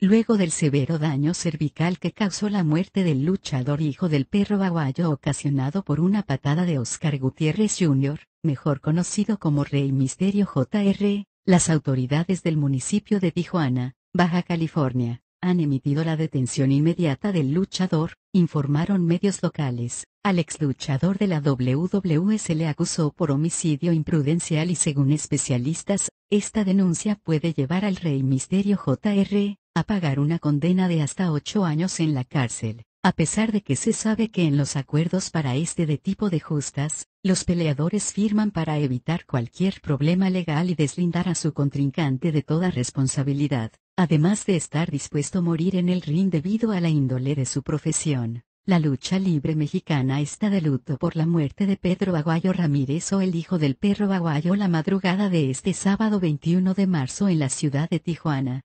Luego del severo daño cervical que causó la muerte del luchador hijo del perro aguayo ocasionado por una patada de Oscar Gutiérrez Jr., mejor conocido como Rey Misterio Jr., las autoridades del municipio de Tijuana, Baja California, han emitido la detención inmediata del luchador, informaron medios locales. Al ex luchador de la WWE se le acusó por homicidio imprudencial y según especialistas, esta denuncia puede llevar al Rey Misterio Jr a pagar una condena de hasta ocho años en la cárcel. A pesar de que se sabe que en los acuerdos para este de tipo de justas, los peleadores firman para evitar cualquier problema legal y deslindar a su contrincante de toda responsabilidad, además de estar dispuesto a morir en el ring debido a la índole de su profesión. La lucha libre mexicana está de luto por la muerte de Pedro Aguayo Ramírez o el hijo del perro Aguayo la madrugada de este sábado 21 de marzo en la ciudad de Tijuana.